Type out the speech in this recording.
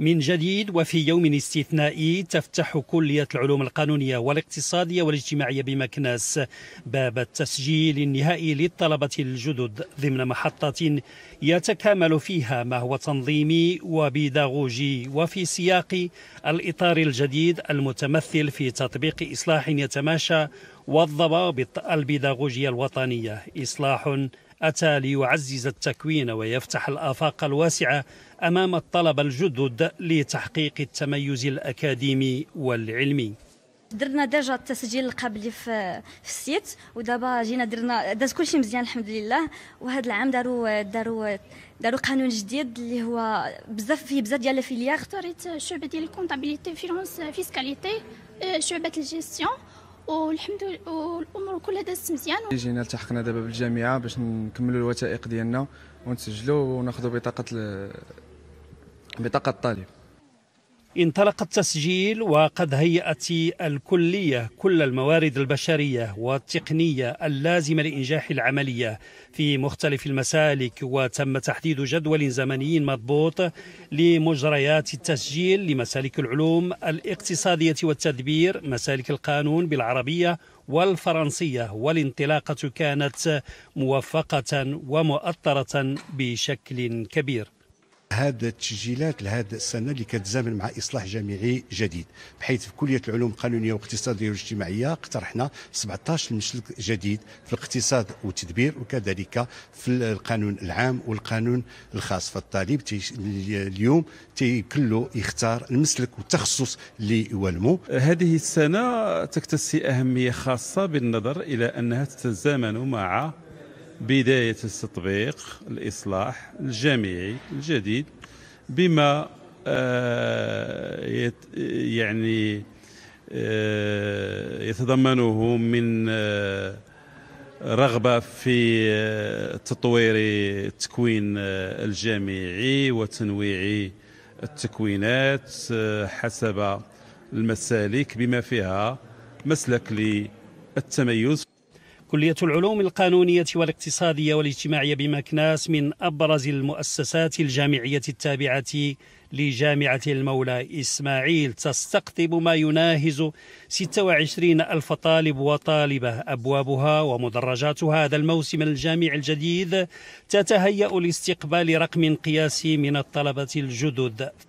من جديد وفي يوم استثنائي تفتح كلية العلوم القانونية والاقتصادية والاجتماعية بمكناس باب التسجيل النهائي للطلبة الجدد ضمن محطة يتكامل فيها ما هو تنظيمي وبيداغوجي وفي سياق الإطار الجديد المتمثل في تطبيق إصلاح يتماشى والضوابط البيداغوجية الوطنية إصلاح أتى ليعزز التكوين ويفتح الآفاق الواسعة أمام الطلبة الجدد لتحقيق التميز الأكاديمي والعلمي درنا درجه التسجيل القبلي في في السيت ودابا جينا درنا داز كلشي مزيان الحمد لله وهذا العام داروا داروا داروا قانون جديد اللي هو بزاف فيه بزاف ديال الفيليير اختاريت euh, شعبه ديال الكونتابيليتي فيرونس فيسكاليتي شعبه الجيستيون والحمد لله والامور كلها دازت مزيان جينا التحقنا دابا بالجامعه باش نكملوا الوثائق ديالنا ونسجلوا وناخذوا بطاقه ل... بطاقه الطالب انطلق التسجيل وقد هيأت الكلية كل الموارد البشرية والتقنية اللازمة لإنجاح العملية في مختلف المسالك وتم تحديد جدول زمني مضبوط لمجريات التسجيل لمسالك العلوم الاقتصادية والتدبير مسالك القانون بالعربية والفرنسية والانطلاقة كانت موفقة ومؤطرة بشكل كبير هذه التسجيلات لهذه السنه اللي كتزامن مع اصلاح جامعي جديد بحيث في كليه العلوم القانونيه والاقتصاديه والاجتماعيه اقترحنا 17 مسلك جديد في الاقتصاد والتدبير وكذلك في القانون العام والقانون الخاص فالطالب اليوم تيكلو يختار المسلك والتخصص اللي يوالمو هذه السنه تكتسي اهميه خاصه بالنظر الى انها تتزامن مع بداية التطبيق الإصلاح الجامعي الجديد بما آه، يعني آه، يتضمنه من آه، رغبة في تطوير التكوين الجامعي وتنويع التكوينات حسب المسالك بما فيها مسلك للتميز كلية العلوم القانونية والاقتصادية والاجتماعية بمكناس من أبرز المؤسسات الجامعية التابعة لجامعة المولى إسماعيل تستقطب ما يناهز 26 ألف طالب وطالبة أبوابها ومدرجات هذا الموسم الجامعي الجديد تتهيأ لاستقبال رقم قياسي من الطلبة الجدد